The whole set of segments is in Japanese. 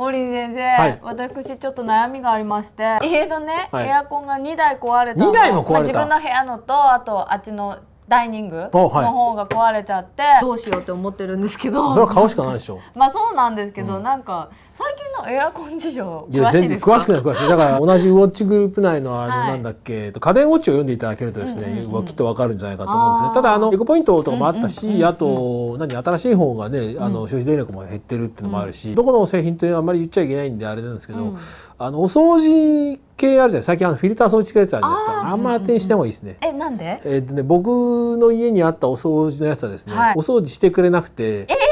王林先生、はい、私ちょっと悩みがありまして家のね、はい、エアコンが2台壊れた2台も壊れた、まあ、自分の部屋のとあとあっちのダイニングの方が壊れちゃって、どうしようって思ってるんですけどそれは買うしかないでしょ まあそうなんですけど、うん、なんか最近のエアコン事情いや全然詳しくない詳しいだから同じウォッチグループ内のあのなんだっけ、はい、家電ウォッチを読んでいただけるとですね、うんうん、きっとわかるんじゃないかと思うんですねただあのエコポイントとかもあったし、うんうん、あと何新しい方がねあの消費電力も減ってるっていうのもあるし、うん、どこの製品ってあんまり言っちゃいけないんであれなんですけど、うんあのお掃除系あるじゃない最近あのフィルター掃除機系やつあるんですかあんま当てにしてもいいですね、うん、えなんでえっ、とね僕の家にあったお掃除のやつはですね、はい、お掃除してくれなくてえー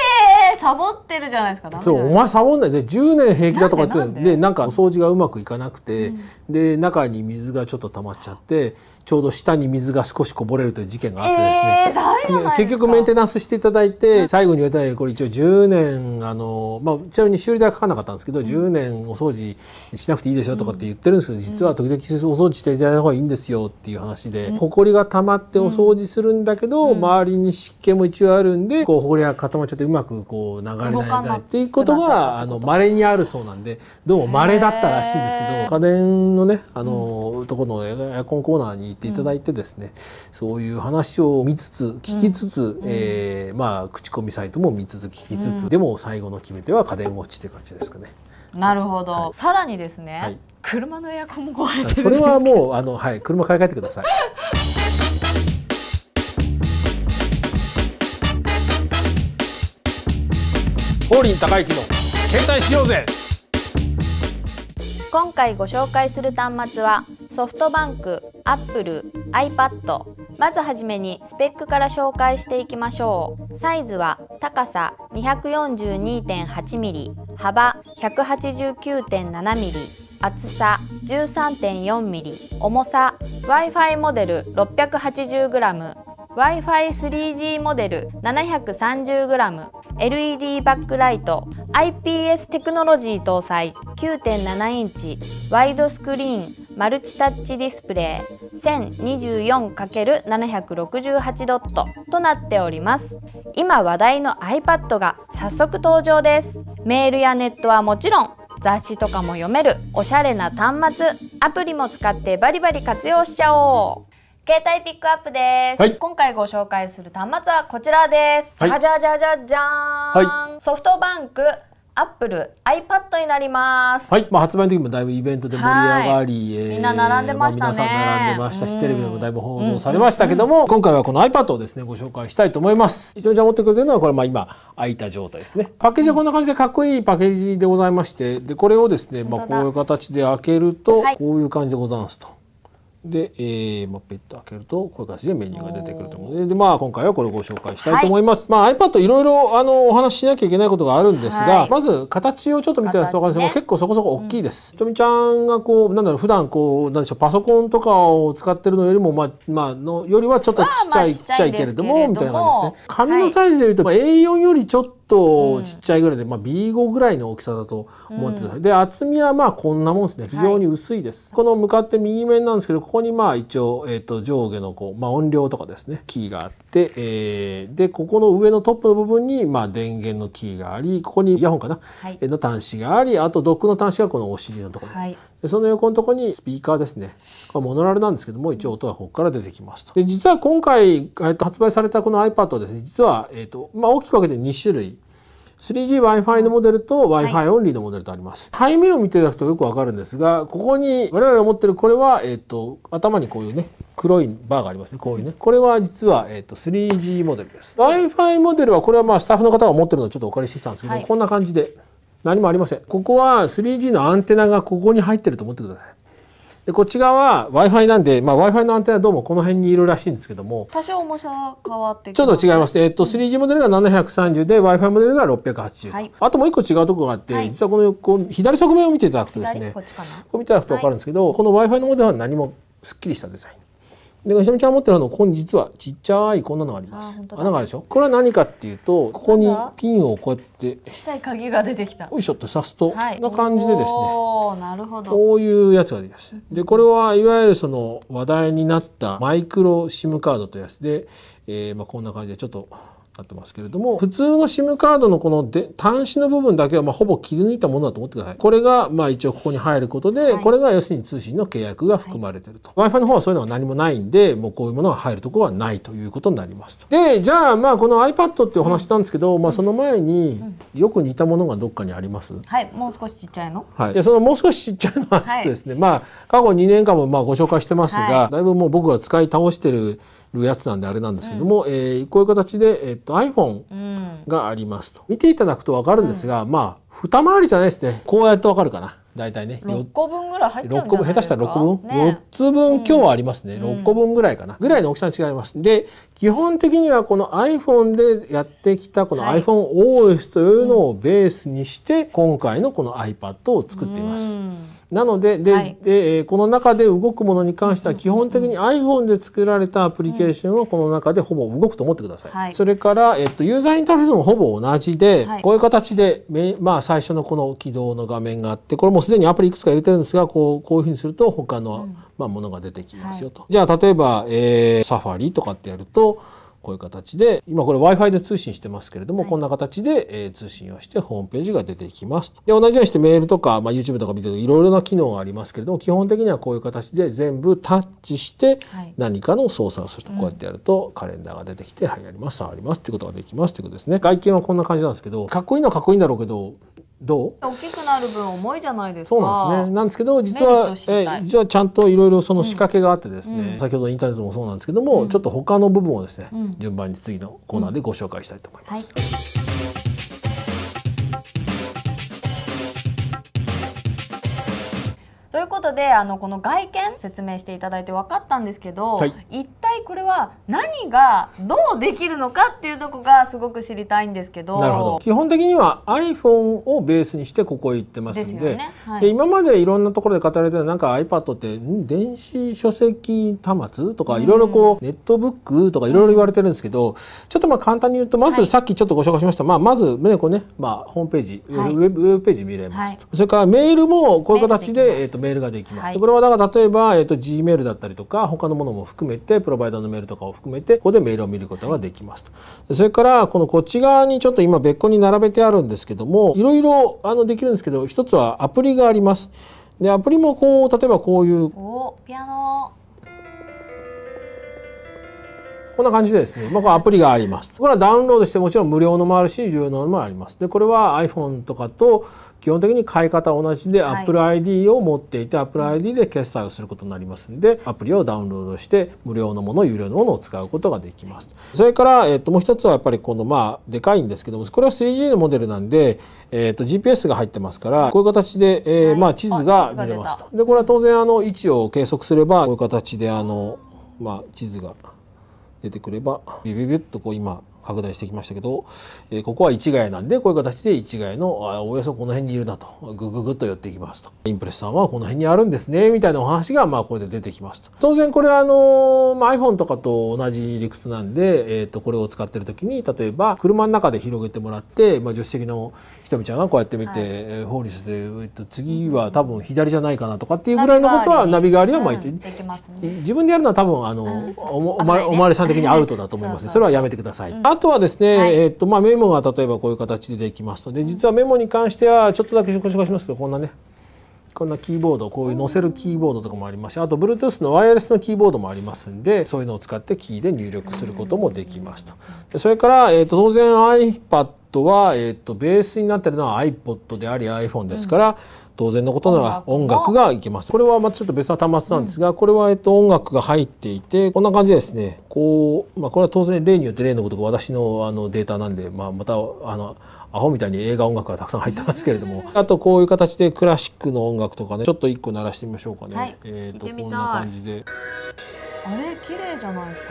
サボってるじゃないですかそうお前サボんないで10年平気だとかってでなんかお掃除がうまくいかなくて、うん、で中に水がちょっと溜まっちゃってちょうど下に水が少しこぼれるという事件があってですね、えー、結局メンテナンスしていただいて最後に言われたようにこれ一応10年あの、まあ、ちなみに修理代はかかんなかったんですけど、うん、10年お掃除しなくていいですよとかって言ってるんですけど、実は時々お掃除していただいた方がいいんですよっていう話で、うん、埃が溜まってお掃除するんだけど、周りに湿気も一応あるんでこう埃が固まっちゃってうまくこう流れないなっていうことがあの稀にあるそうなんでどうもれだったらしいんですけど家電のねあの、うん、とこのエアコンコーナーに行っていただいてですね、うん、そういう話を見つつ聞きつつ、うん、えー、まあ口コミサイトも見つつ聞きつつ、でも最後の決め手は家電ウォッチという感じですかね。なるほど、はい、さらにですね、はい、車のエアコンも壊れてるそれはもうあのはい車買い替えてください。ロ林ン高之の携帯しようぜ今回ご紹介する端末はソフトバンク、アップル、iPad まずはじめにスペックから紹介していきましょうサイズは高さ 242.8mm 幅 189.7mm 厚さ 13.4mm 重さ w i f i モデル 680g Wi-Fi3G モデル 730g、LED バックライト、IPS テクノロジー搭載、9.7インチ、ワイドスクリーン、マルチタッチディスプレイ、1024×768 ドットとなっております。今話題の iPad が早速登場です。メールやネットはもちろん、雑誌とかも読めるおしゃれな端末アプリも使ってバリバリ活用しちゃおう携帯ピックアップです、はい、今回ご紹介する端末はこちらです、はじゃじゃじゃじゃじゃーん、はい、ソフトバンクアップル iPad になります。はい、まあ発売の時もだいぶイベントで盛り上がり、はいえー、みんな並んでましたね。皆さん並んでましたし、うん、テレビでもだいぶ報道されましたけども、うん、今回はこの iPad をですねご紹介したいと思います。一緒にじゃ持ってくれてるのはこれまあ今開いた状態ですね。パッケージはこんな感じでかっこいいパッケージでございまして、でこれをですねまあこういう形で開けると、こういう感じでございますと。で、えー、もうペッと開けるとこういう形でメニューが出てくると思うのでで、まあ、今回はこれをご紹介したいと思います。はい、まあ、iPad いろいろあのお話ししなきゃいけないことがあるんですが、はい、まず形をちょっと見てたら分かるんですが、ね、結構そこそこ大きいです。うん、ひとみちゃんがこうなんだろう普段こうなんでしょうパソコンとかを使ってるのよりも、まあまあのよりはちょっとちっちゃい、ちっちゃいけれどもみたいな感じですね。紙のサイズで言うと、はい、まあ、A4 よりちょっととちっちゃいぐらいで、まあ、B5 ぐらいの大きさだと思ってください。で厚みはまあこんなもんですね非常に薄いです。はい、この向かって右面なんですけどここにまあ一応、えー、と上下のこう、まあ、音量とかですねキーがあって、えー、でここの上のトップの部分にまあ電源のキーがありここにイヤホンかな、はい、の端子がありあとドックの端子がこのお尻のところ、はい、でその横のところにスピーカーですね。これモノラルなんですけども一応音はここから出てきますと。で実は今回、えっと発売されたこの iPad はですね実は、えっとまあ、大きく分けて2種類 3GWi-Fi のモデルと Wi-Fi オンリーのモデルとあります、はい、背面を見ていただくとよくわかるんですがここに我々が持ってるこれは、えーと、頭にこういうね黒いバーがありますねこういうねこれは実は、えーと、3G モデルです Wi-Fi モデルはこれはまあスタッフの方が持ってるのをちょっとお借りしてきたんですけど、はい、こんな感じで何もありませんここは 3G のアンテナがここに入ってると思ってくださいでこっち側は Wi-Fi なんで、まあ、Wi-Fi のアンテナどうもこの辺にいるらしいんですけども多少重さ変わってちょっと違います、えっと 3G モデルが730で Wi-Fi モデルが680、はい、あともう一個違うところがあって、はい、実はこの横左側面を見ていただくとですねこっこ見ていただくと分かるんですけど、はい、この Wi-Fi のモデルは何もすっきりしたデザインで吉見ちゃん持ってるのここに実はちっちゃいこんなのがあります穴があるでしょこれは何かっていうとここにピンをこうやってちっちゃい鍵が出てきたおいしょって刺すと、はい、な感じでですねなるほどこういうやつが出ますでこれはいわゆるその話題になったマイクロ SIM カードというやつで、えーまあ、こんな感じでちょっとなってますけれども、普通の SIM カードのこので端子の部分だけはまほぼ切り抜いたものだと思ってください。これがまあ一応ここに入ることで、はい、これが要するに通信の契約が含まれてると。はい、Wi-Fi の方はそういうのは何もないんで、もうこういうものが入るとこはないということになりますと。で、じゃあまあこの iPad ってお話したんですけど、うん、まあその前によく似たものがどっかにあります。はい、もう少しちっちゃいの。はい。で、そのもう少しちっちゃいのはですね、はい、まあ過去2年間もまあご紹介してますが、だいぶもう僕が使い倒してるるやつなんであれなんですけども、うん、えー、こういう形で、えっと iPhone がありますと、うん、見ていただくと分かるんですが、うん、まあ二回りじゃないですねこうやって分かるかな大体ね6個分ぐらい入ってゃう分下手したら6分、ね、つ分今日はありますね、うん、6個分ぐらいかなぐらいの大きさに違いますで基本的にはこの iPhone でやってきたこの iPhoneOS というのをベースにして今回のこの iPad を作っています。うんなのでではい、でこの中で動くものに関しては基本的に iPhone で作られたアプリケーションをこの中でほぼ動くと思ってください。はい、それから、えっと、ユーザーインターフェースもほぼ同じで、はい、こういう形で、まあ、最初のこの起動の画面があってこれもすでにアプリいくつか入れてるんですがこうこういうふうにすると他の、うん、まあ、ものが出てきますよと。じゃあ例えば、えー、サファリとかってやると。こういう形で今これ Wi-Fi で通信してますけれども、こんな形で、え通信をしてホームページが出てきますで同じようにしてメールとか、まあ、YouTube とか見てるといろいろな機能がありますけれども基本的にはこういう形で全部タッチして何かの操作をすると、はい、こうやってやるとカレンダーが出てきて、はいやります触りますっていうことができますということですね。外見はこんな感じなんですけどかっこいいのはかっこいいんだろうけどどう大きくなる分重いじゃないですかそうなんですねなんですけど実はえ実はちゃんといろいろその仕掛けがあってですね、うん先ほどインターネットもそうなんですけども、うん、ちょっと他の部分をですね、順番に次のコーナーでご紹介したいと思います。はいであのこの外見説明していただいて分かったんですけど、はい、一体これは何がどうできるのかっていうとこがすごく知りたいんですけど基本的には iPhone をベースにしてここへ行ってますんで、ねはい、で今までいろんなところで語られてるなんか iPad って電子書籍端末とかいろいろこう、ネットブックとかいろいろ言われてるんですけど、うん、ちょっとまあ簡単に言うとまずさっきちょっとご紹介しました、はい、まあ、まずねこうね、まあ、ホームページ、はい、ウェブページ見れます、それからメールもこういう形で、えー、とメールができきます、はい、これはだから例えば、えーと、と G メールだったりとか他のものも含めてプロバイダーのメールとかを含めてここでメールを見ることができますと、はい、それからこのこっち側にちょっと今別個に並べてあるんですけどもいろいろあのできるんですけど一つはアプリがありますでアプリもこう例えばこういうおピアノこんな感じでですね、まあ、こアプリがあります。これはダウンロードしてもちろん無料のもあるし、重要なのもあります。で、これは iPhone とかと基本的に買い方同じで、はい、Apple ID を持っていて、Apple ID で決済をすることになりますんで、アプリをダウンロードして無料のもの、有料のものを使うことができます。それから、えっと、もう一つはやっぱりこの、まあ、でかいんですけども、これは 3G のモデルなんで、えっと、GPS が入ってますから、こういう形で、えー、まあ、地図が見れますと。で、これは当然、あの、位置を計測すれば、こういう形で、あの、まあ、地図が。出てくればビビビッとこう今拡大してきましたけど、えここは市ヶなんでこういう形で市ヶのあおよそこの辺にいるなとグググッと寄っていきますとインプレスさんはこの辺にあるんですねみたいなお話がまあこれで出てきますと当然これはあの、まあ、iPhone とかと同じ理屈なんで、えー、とこれを使ってる時に例えば車の中で広げてもらって、まあ、助手席のひとみちゃんがこうやって見て、はい、ホーで、えー、と次は多分左じゃないかなとかっていうぐらいのことはナビ代わりはまあ、うん、自分でやるのは多分あの、うん、おおまおまわりさん的にアウトだと思います、ね、それはやめてください。あとはですね、はい、えっ、とまあメモが例えばこういう形でできますので実はメモに関してはちょっとだけご紹介しますけどこんなねこんなキーボードこういう載せるキーボードとかもありますしあと Bluetooth のワイヤレスのキーボードもありますんでそういうのを使ってキーで入力することもできますと。それから、えっと当然 iPad とは、えーと、ベースになってるのは iPod であり iPhone ですから、うん、当然のことなら音楽がいけますこれはまたちょっと別の端末なんですが、うん、これは、えーと、音楽が入っていてこんな感じですねこう、まあ、これは当然例によって例のことが私のあのデータなんで、まあ、またあのアホみたいに映画音楽がたくさん入ってますけれどもあとこういう形でクラシックの音楽とかねちょっと一個鳴らしてみましょうかね。はい、えーとこんな感じであれ綺麗じゃないですか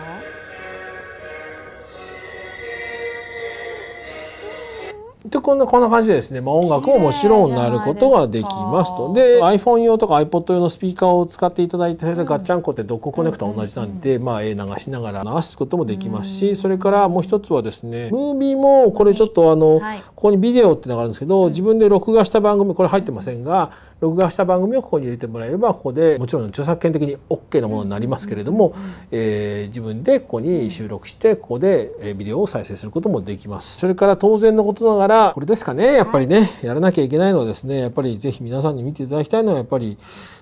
でこんなこんな感じでですね、まあ、音楽ももちろんなることができますとで iPhone 用とか iPod 用のスピーカーを使っていただいてそれでガッチャンコってドッグコネクタ同じなんで、まあ、流しながら流すこともできますしそれからもう一つはですねムービーもこれちょっとあの、はい、ここにビデオってのがあるんですけど自分で録画した番組これ入ってませんが録画した番組をここに入れてもらえればここでもちろん著作権的に OK なものになりますけれども、えー、自分でここに収録してここでビデオを再生することもできます。それから当然のことながらこれですかねやっぱりね、はい、やらなきゃいけないのはですねやっぱりぜひ皆さんに見ていただきたいのはやっぱり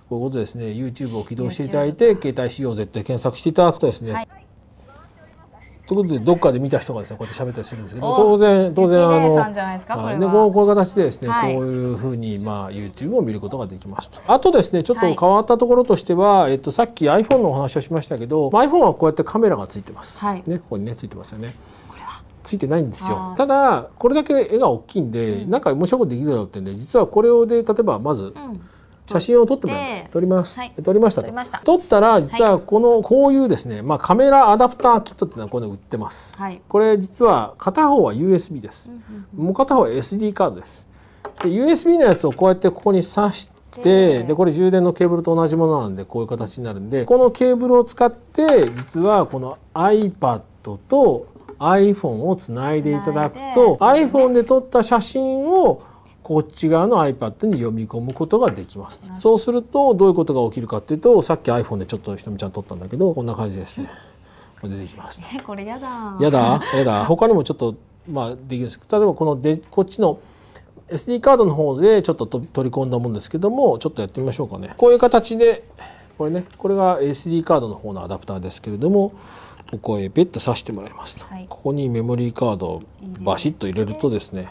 こういうことですね YouTube を起動していただいて携帯使用絶対検索していただくとですね、はい、ということでどっかで見た人がですねこうやって喋ったりするんですけど当然当然あのはい、でこうこういう形でですね、はい、こういうふうにまあ YouTube を見ることができましたあとですねちょっと変わったところとしては、はい、えっとさっき iPhone のお話をしましたけど、まあ、iPhone はこうやってカメラがついてます、ねここにねついてますよね。ついてないんですよただこれだけ絵が大きいんで、うん、なんか面白いことできるだろうってで実はこれをで例えばまず、写真を撮ってもらいます。撮ります。はい、撮りましたと。撮ったら実はこのこういうですね、まあカメラアダプターキットっていうのはこれ売ってます。はい、これ実は片方は USB です。もう片方は SD カードです。で USB のやつをこうやってここに挿して、でこれ充電のケーブルと同じものなんでこういう形になるんで、このケーブルを使って実はこの iPad と iPhone をつないでいただくと iPhone で撮った写真をこっち側の iPad に読み込むことができます。そうするとどういうことが起きるかっていうとさっき iPhone でちょっとひとみちゃん撮ったんだけどこんな感じですね。これ出てきました。これやだ。やだやだ。他にもちょっとまあできるんですけど例えばこのでこっちの SD カードの方でちょっと取り込んだもんですけどもちょっとやってみましょうかね。こういう形でこれねこれが SD カードの方のアダプターですけれどもここへベッド挿してもらいました、はい、ここにメモリーカードをバシッと入れるとですね、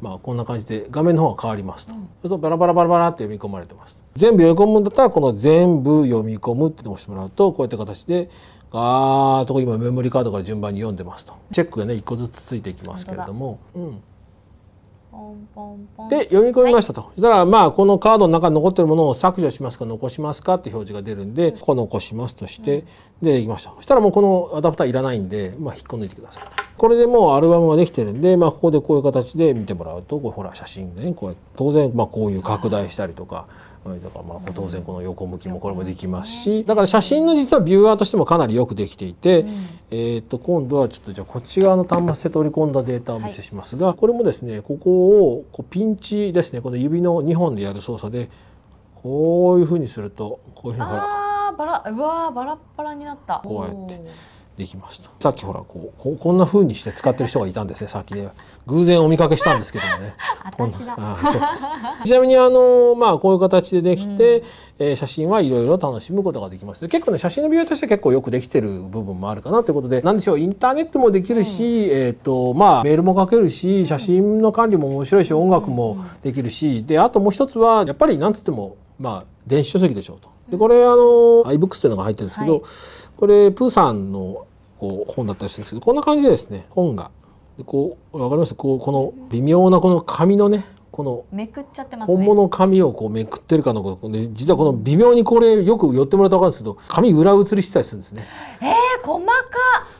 うん、まあ、こんな感じで画面の方が変わりますと、うん、そとバラバラバラバラって読み込まれてます全部読み込むんだったらこの「全部読み込む」って押してもらうとこういった形でガーとこ今メモリーカードから順番に読んでますとチェックがね一個ずつついていきますけれども、で読み込みましたと、はい、したらまあこのカードの中に残ってるものを削除しますか残しますかって表示が出るんで、うん、ここ残しますとして、うん、でできましたそしたらもうこのアダプターいらないんで、まあ、引っこ抜いてくださいこれでもうアルバムができてるんで、まあ、ここでこういう形で見てもらうとほら写真ねこう当然まあこういう拡大したりとか。だからまあ当然この横向きもこれもできますしだから写真の実はビューアーとしてもかなりよくできていて、えっと今度はちょっとじゃあこっち側の端末で取り込んだデータをお見せしますが、これもですねここをこうピンチですねこの指の2本でやる操作でこういうふうにするとこういうふうにほら。バラうわバラバラになったこうやって。できましたさっきほらこうこんなふうにして使ってる人がいたんですねさっきね偶然お見かけしたんですけどもね ちなみにあのまあこういう形でできて、うん、えー、写真はいろいろ楽しむことができました結構ね写真の美容として結構よくできてる部分もあるかなということで何でしょうインターネットもできるし、うん、えーとまあ、メールも書けるし写真の管理も面白いし音楽もできるしであともう一つはやっぱり何つってもまあ電子書籍でしょうと。でこれあの iBooks というのが入ってるんですけど、はいこれプーさんのこう本だったりするんですけどこんな感じですね本がでこう分かりますこうこの微妙なこの紙のねこのめくっちゃってます本物の紙をこうめくってるかのことで実はこの微妙にこれよく寄ってもらうと分かるんですけど紙裏写りしたりするんですね。えー、細か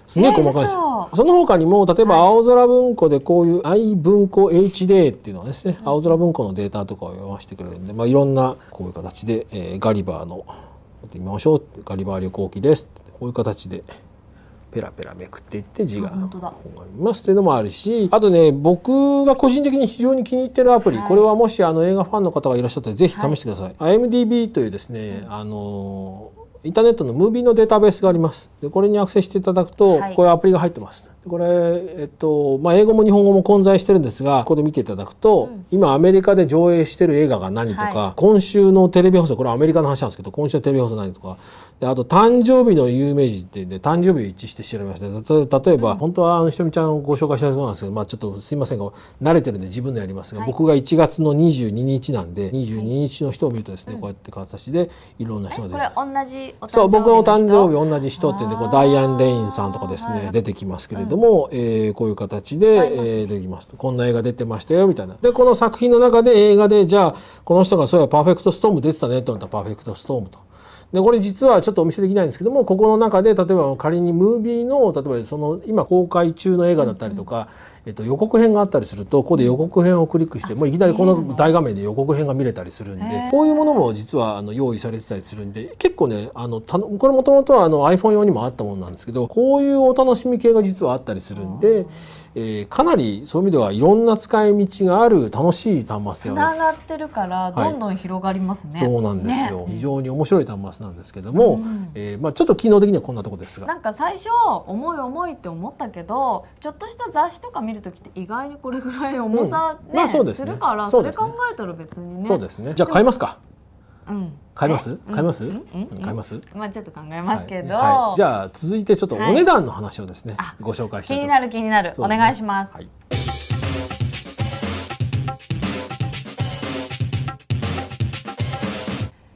すげえ細かいです、えー、その他にも例えば青空文庫でこういう i 文庫 HD っていうのはですね、うん、青空文庫のデータとかを読ませてくれるんで、まあ、いろんなこういう形で、えー、ガリバーの「見てみましょうガリバー旅行記です」こういう形でペラペラめくっていって字が本が見ますというのもあるしあとね僕が個人的に非常に気に入ってるアプリ、はい、これはもしあの映画ファンの方がいらっしゃったらぜひ試してください。はい、IMDB というですね、あのインターネットのムービーのデータベースがあります。でこれにアクセスしていただくと、はい、こういうアプリが入ってます。これ、えっとまあ、英語も日本語も混在してるんですがここで見ていただくと、うん、今アメリカで上映してる映画が何とか、はい、今週のテレビ放送これアメリカの話なんですけど今週のテレビ放送何とかであと誕生日の有名人っていうんで誕生日を一致して調べました例えば、うん、本当はあのひとみちゃんをご紹介したそうなんですけど、まあ、ちょっとすいませんが慣れてるんで自分でやりますが、はい、僕が1月の22日なんで22日の人を見るとですね、はい、こうやって形でいろんな人が出て、これ同じそう僕の誕生日同じ人ってんでこうダイアン・レインさんとかですね出てきますけれどども、えー、こういう形で、はい、えー、できますこんな映画出てましたよみたいなでこの作品の中で映画でじゃあこの人がそういえば「パーフェクトストーム」出てたねと思ったら「パーフェクトストーム」と。でこれ実はちょっとお見せできないんですけどもここの中で例えば仮にムービーの例えばその今公開中の映画だったりとか、えっと、予告編があったりするとここで予告編をクリックしてもういきなりこの大画面で予告編が見れたりするんでこういうものも実はあの用意されてたりするんで結構ねあのたこれもともとはあの iPhone 用にもあったものなんですけどこういうお楽しみ系が実はあったりするんで、えー、かなりそういう意味ではいろんな使い道がある楽しい端末つながってるからどんどん広がりますね、はい、そうなんですよ、ね、非常に面白い端末なんですけども、うん、えー、まあ、ちょっと機能的にはこんなとこですがなんか最初重い重いって思ったけどちょっとした雑誌とか見見る時って意外にこれぐらい重さね,、まあ、そうするからそ,、れ考えたら別にねそうですねじゃあ買いますかうん買います買いますうん買いますまあちょっと考えますけど、じゃあ続いてちょっとお値段の話をですね、ご紹介して気になる気になるお願いします、はい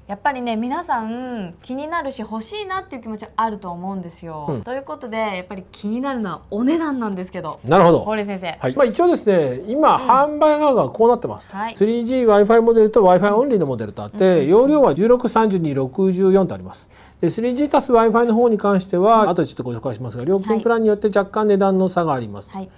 やっぱりね皆さん気になるし欲しいなっていう気持ちあると思うんですよ、うん、ということでやっぱり気になるのはお値段なんですけどなるほど堀先生、はい、まあ、一応ですね今、うん、販売側がこうなってます、はい、3GWiFi モデルと Wi-Fi オンリーのモデルとあって、うん、容量は163264とありますで 3G たす Wi-Fi の方に関しては、あでちょっとご紹介しますが料金プランによって若干値段の差があります、はい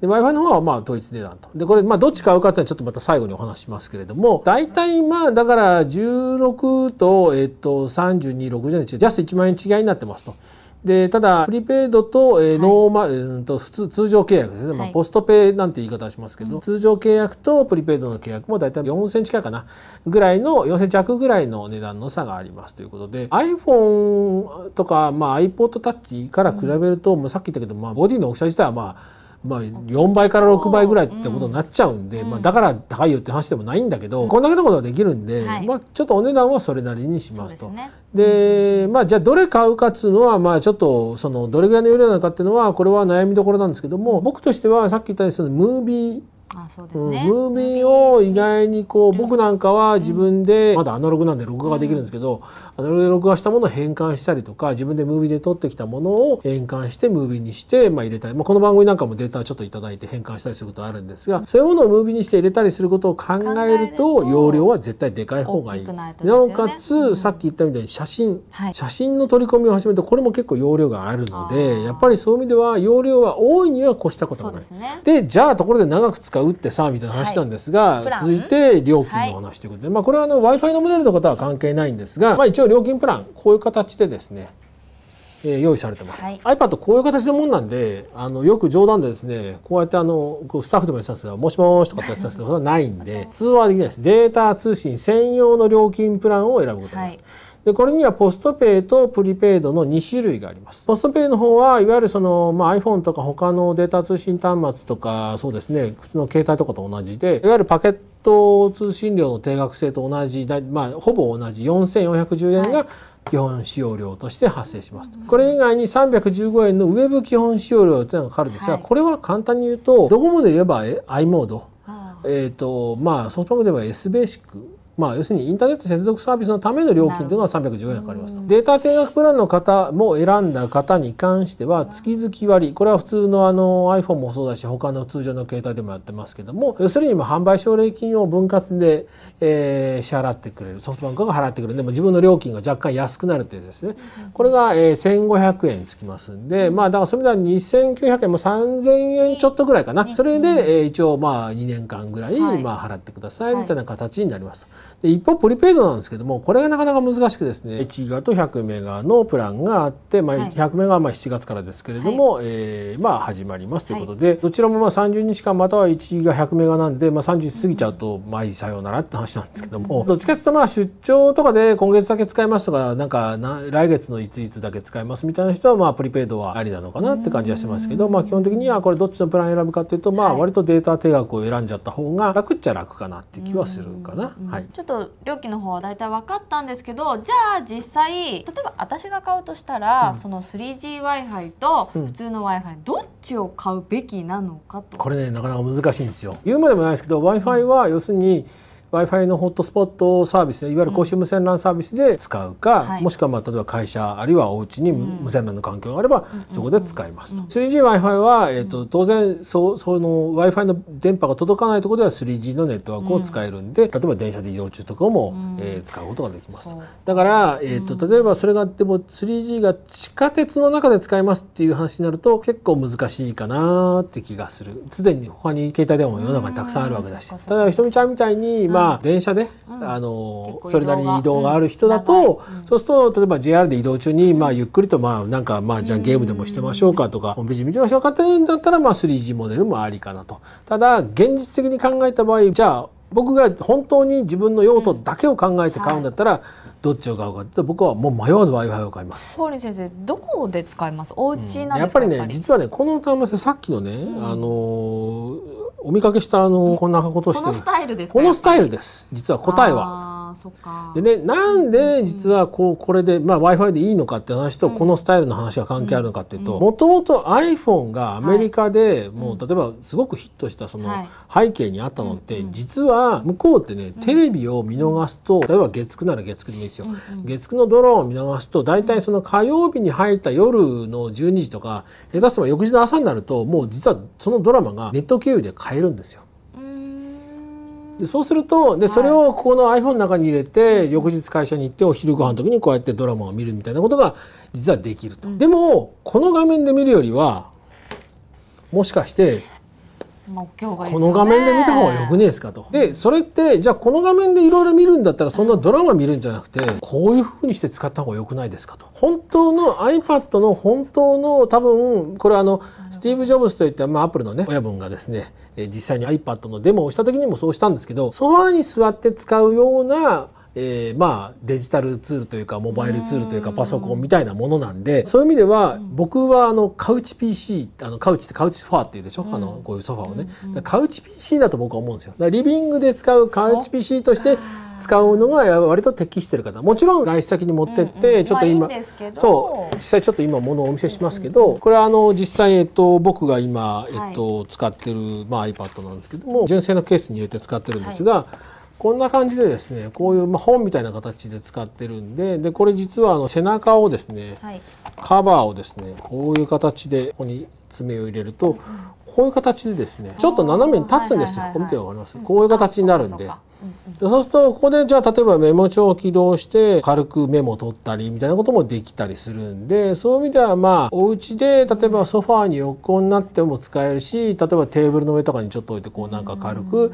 で Wi-Fi の方はまあ統一値段と。でこれまあどっち買うかっていうのはちょっとまた最後にお話しますけれども大体まあだから16と,、えっと3260の違いジャスト1万円違いになってますと。でただプリペイドと、えー、ノーマ、はい、うんと普通通常契約ですね、はい、まあ、ポストペイなんて言い方しますけど、通常契約とプリペイドの契約も大体4センチ近いかなぐらいの4センチ弱ぐらいの値段の差がありますということで iPhone とか、まあ、iPod タッチから比べると、うん、もうさっき言ったけど、まあ、ボディの大きさ自体はまあまあ、4倍から6倍ぐらいってことになっちゃうんで、まあ、だから高いよって話でもないんだけど、こんだけのことができるんで、まあ、ちょっとお値段はそれなりにしますと。でまあ、じゃあどれ買うかっつうのは、まあ、ちょっとそのどれぐらいの容量なのかっていうのはこれは悩みどころなんですけども僕としてはさっき言ったようにそのムービーああうね、うん、ムービーを意外にこう僕なんかは自分でまだアナログなんで録画ができるんですけど、アナログで録画したものを変換したりとか自分でムービーで撮ってきたものを変換してムービーにして、まあ、入れたり、まあ、この番組なんかもデータちょっと頂いて変換したりすることあるんですがそういうものをムービーにして入れたりすることを考えると容量は絶対でかい方がいい。ないね、なおかつ、うん、さっき言ったみたいに写真、はい、写真の取り込みを始めるとこれも結構容量があるのでやっぱりそういう意味では容量は大いには越したことがない。で、ね、じゃあところで長く使うってさみたいな話なんですが、はい、続いて料金の話ということで、まあ、これはあの w i f i のモデルの方は関係ないんですが、まあ、一応料金プランこういう形でですね、えー、用意されてます、はい、iPad こういう形のもんなんであのよく冗談でですねこうやってあのスタッフでもやってたんですが「もしもし」とかってやってたんですけどそれはないんで通話できないですデータ通信専用の料金プランを選ぶことです、はいでこれにはポストペイとプリペイドの2種類があります。ポストペイの方はいわゆるその、まあ、iPhone とか他のデータ通信端末とかそうですね普通の携帯とかと同じでいわゆるパケット通信料の定額制と同じ、まあ、ほぼ同じ4410円が基本使用料として発生します。これ以外に315円のウェブ基本使用料というのがかかるんですが、これは簡単に言うとドコモで言えば i モード、えーとまあ、ソフトバンクではえば S ベーシックまあ、要するにインターネット接続サービスのための料金というのは314円かかりますと、うん、データ定額プランの方も選んだ方に関しては月々割これは普通のあの iPhone もそうだし他の通常の携帯でもやってますけども要するに販売奨励金を分割で、えー、支払ってくれるソフトバンクが払ってくれるでも自分の料金が若干安くなるというですねこれが、えー、1500円つきますんで、まあだからそれでは2900円も3000円ちょっとぐらいかなそれで、えー、一応まあ2年間ぐらい、まあ払ってくださいみたいな形になりますと。で一方プリペイドなんですけどもこれがなかなか難しくですね1ギガと100メガのプランがあって、まあ、100メガはまあ7月からですけれども、はい、えー、まあ、始まりますということで、はい、どちらもまあ30日間または1ギガ100メガなんで、まあ、30過ぎちゃうと、まあ、さようならって話なんですけども、うん、どっちかというとまあ出張とかで今月だけ使いますとかなんか来月のいついつだけ使いますみたいな人はまあプリペイドはありなのかなって感じはしますけど、まあ、基本的にはこれどっちのプラン選ぶかっていうと、まあ、割とデータ定額を選んじゃった方が楽っちゃ楽かなって気はするかな。はいちょっと料金の方は大体分かったんですけどじゃあ実際例えば私が買うとしたら、うん、その 3GWi-Fi と普通の Wi-Fi、うん、どっちを買うべきなのかとこれねなかなか難しいんですよ言うまでもないですけど Wi-Fi は要するに、うん Wi-Fi のホットスポットサービスいわゆる公衆無線 LAN サービスで使うか、うんはい、もしくはまあ例えば会社あるいはお家に無線 LAN の環境があれば、そこで使いますと。3GWi-Fi は、えーと、当然そその Wi-Fi の電波が届かないところでは 3G のネットワークを使えるんで、例えば電車で移動中とかも、うん、えー、使うことができますと。だから、えーと、例えばそれがでも 3G が地下鉄の中で使えますっていう話になると結構難しいかなって気がする。すでに他に携帯電話も世の中にたくさんあるわけだし。ただひとみちゃんみたいに、まあまあ電車で、あのそれなりに移動がある人だと、そうすると例えば JR で移動中に、まあ、ゆっくりとまあなんかまあじゃあゲームでもしてましょうかとか、ホームページ見てましょうかってんだったら、まあ、3G モデルもありかなと。ただ現実的に考えた場合じゃあ僕が本当に自分の用途だけを考えて買うんだったら、どっちを買うかって僕はもう迷わず Wi-Fi を買います。総理先生どこで使います？お家なん、うん、やっぱりね実はねこの端末さっきのね、うん、あのーお見かけしたあのこんなことしてこのスタイルですこのスタイルです実は答えはあそっかでねなんで実はこうこれで、まあ、w i f i でいいのかって話とこのスタイルの話が関係あるのかっていうともともと iPhone がアメリカでもう例えばすごくヒットしたその背景にあったのって実は向こうってねテレビを見逃すと例えば月9なら月9でもいいですよ月9のドローンを見逃すと大体その火曜日に入った夜の12時とか下手すば翌日の朝になるともう実はそのドラマがネット経由で買えるんですよ。でそうするとでそれをここの iPhone の中に入れて、翌日会社に行ってお昼ご飯の時にこうやってドラマを見るみたいなことが実はできると。でもこの画面で見るよりはもしかしてこの画面で見た方がよくねえですかと。でそれってじゃあこの画面でいろいろ見るんだったらそんなドラマ見るんじゃなくてこういうふうにして使った方がよくないですかと。本当の iPad の本当の多分これあのスティーブ・ジョブズといった、まあ、アップルのね親分がですね実際に iPad のデモをした時にもそうしたんですけどソファーに座って使うようなえー、まあデジタルツールというかモバイルツールというかパソコンみたいなものなんでそういう意味では僕はあのカウチ PC あのカウチってカウチソファーっていうでしょ、うん、あのこういうソファーをねカウチ PC だと僕は思うんですよ。リビングで使うカウチ PC として使うのが割と適してる方もちろん外出先に持ってって、うん、ちょっと今、まあ、いいそう実際ちょっと今ものをお見せしますけど、うん、これあの実際、えっと、僕が今、えっと、はい、使ってる、まあ、iPad なんですけども純正のケースに入れて使ってるんですが。はいこんな感じでですねこういう本みたいな形で使ってるんででこれ実はあの背中をですね、はい、カバーをですねこういう形でここに爪を入れると、こういう形でですねちょっと斜めに立つんですよ、はいはい、この手かります、うん、こういう形になるんで、そうするとここでじゃあ例えばメモ帳を起動して軽くメモを取ったりみたいなこともできたりするんでそういう意味ではまあお家で例えばソファーに横になっても使えるし例えばテーブルの上とかにちょっと置いてこうなんか軽く、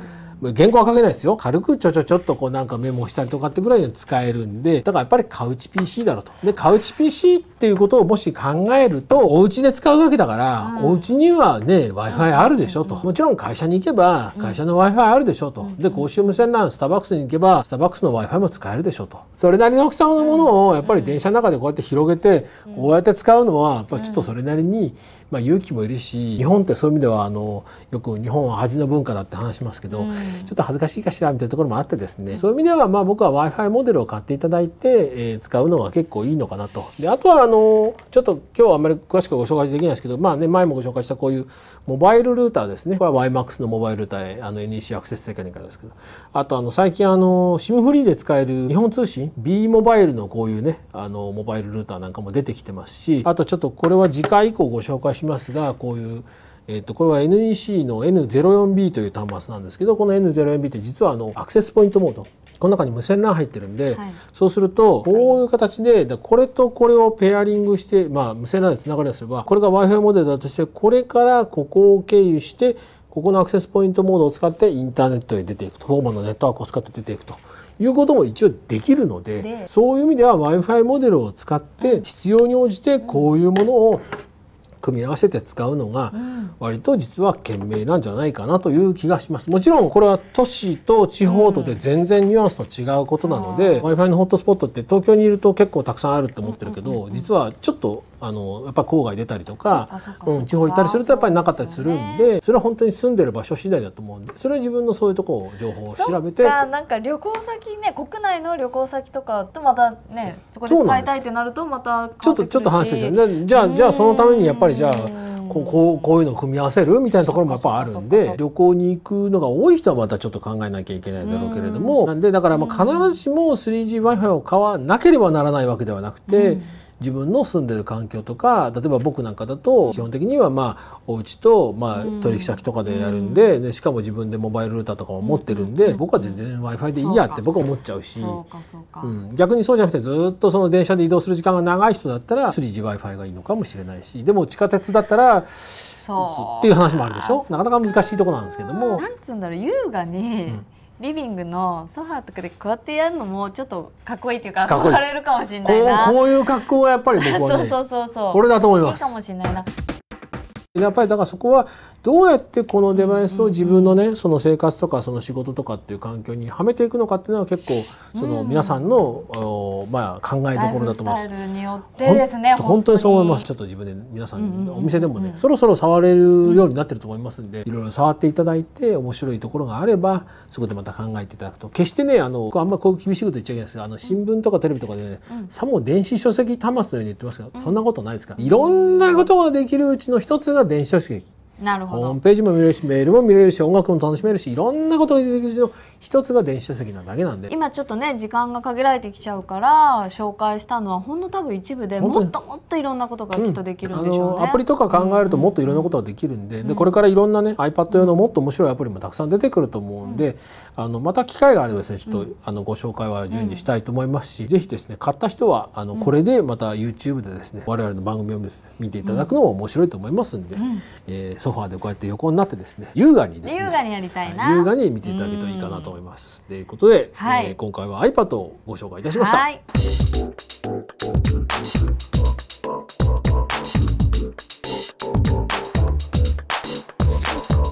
原稿は書けないですよ軽くちょちょちょっとこうなんかメモしたりとかってぐらいで使えるんでだからやっぱりカウチ PC だろうとでカウチ PC っていうことをもし考えるとお家で使うわけだからお家にはね w i f i あるでしょと、もちろん会社に行けば会社の w i f i あるでしょと、で公衆無線 LAN スターバックスに行けばスターバックスの w i f i も使えるでしょとそれなりの大きさのものをやっぱり電車の中でこうやって広げて、こうやって使うのはやっぱちょっとそれなりに、まあ、勇気もいるし日本ってそういう意味ではあのよく日本は恥の文化だって話しますけど、ちょっと恥ずかしいかしらみたいなところもあってですねそういう意味ではまあ僕は w i f i モデルを買っていただいて、えー、使うのが結構いいのかなと。であとはあのちょっと今日はあんまり詳しくご紹介できないですけどまあね前もご紹介したこういうモバイルルーターですねこれは YMAX のモバイルルーターあの NEC アクセス制限かカですけどあとあの最近あの SIM フリーで使える日本通信 B モバイルのこういうねあのモバイルルーターなんかも出てきてますしあとちょっとこれは次回以降ご紹介しますがこういうえっとこれは NEC の N04B という端末なんですけどこの N04B って実はあのアクセスポイントモードこの中に無線 LAN 入ってるんで、はい、そうするとこういう形でこれとこれをペアリングして、まあ、無線 LAN でつながりすればこれが w i f i モデルだとしてこれからここを経由してここのアクセスポイントモードを使ってインターネットへ出ていくとフォーマのネットワークを使って出ていくということも一応できるのでそういう意味では w i f i モデルを使って必要に応じてこういうものを組み合わせて使うのが割と実は賢明なんじゃないかなという気がしますもちろんこれは都市と地方とで全然ニュアンスと違うことなので w i f i のホットスポットって東京にいると結構たくさんあるって思ってるけど実はちょっとあのやっぱ郊外出たりとかうん、地方行ったりするとやっぱりなかったりするんで、ね、それは本当に住んでる場所次第だと思うんでそれは自分のそういうとこを情報を調べてなんか旅行先ね国内の旅行先とかとまたねそこで使いたいってなるとまたちょっとちょっと話してるじゃあじゃあそのためにやっぱりじゃあこうこうこういうのを組み合わせるみたいなところもやっぱあるんで旅行に行くのが多い人はまたちょっと考えなきゃいけないんだろうけれどもなんでだからまあ必ずしも 3GWi-Fi を買わなければならないわけではなくて。自分の住んでる環境とか例えば僕なんかだと基本的にはまあお家とまあ取引先とかでやるんで、ね、しかも自分でモバイルルーターとかも持ってるんで、僕は全然 w i f i でいいやって僕は思っちゃうし逆にそうじゃなくてずっとその電車で移動する時間が長い人だったら 3G w i f i がいいのかもしれないしでも地下鉄だったらっていう話もあるでしょなかなか難しいところなんですけども。なんつうんだろう優雅に、うんリビングのソファーとかでこうやってやるのもちょっとかっこいいっていうか憧れるかもしれないなこういう格好はやっぱり僕はねそうそうそうそうこれだと思いますいいかもしれないなやっぱりだからそこはどうやってこのデバイスを自分のねその生活とかその仕事とかっていう環境にはめていくのかっていうのは結構その皆さんのまあ考えどころだと思います。にですね本当にそう思いますちょっと自分で皆さんお店でもねそろそろ触れるようになってると思いますんでいろいろ触っていただいて面白いところがあればそこでまた考えていただくと決してねあのあんまこう厳しいこと言っちゃいけないですがあの新聞とかテレビとかでねさも電子書籍端末のように言ってますけどそんなことないですからいろんなことができるうちの一つが電子書籍なるほどホームページも見れるしメールも見れるし音楽も楽しめるしいろんなことの一つが電子書籍なだけなんで今ちょっとね時間が限られてきちゃうから紹介したのはほんの多分一部でもっともっといろんなことがきっとできるんでしょうね、うん、アプリとか考えるともっといろんなことができるんでうん、でこれからいろんなね iPad 用のもっと面白いアプリもたくさん出てくると思うんで、あのまた機会があればですねちょっと、あのご紹介は順次したいと思いますし、うん、ぜひですね買った人はあのこれでまた YouTube でですね我々の番組をですね見ていただくのも面白いと思いますんで、うん、えー、ソファーでこうやって横になってですね優雅にですね優雅にやりたいな優雅に見ていただけるといいかなと思います。ということで、はい、えー、今回は iPad をご紹介いたしました。はい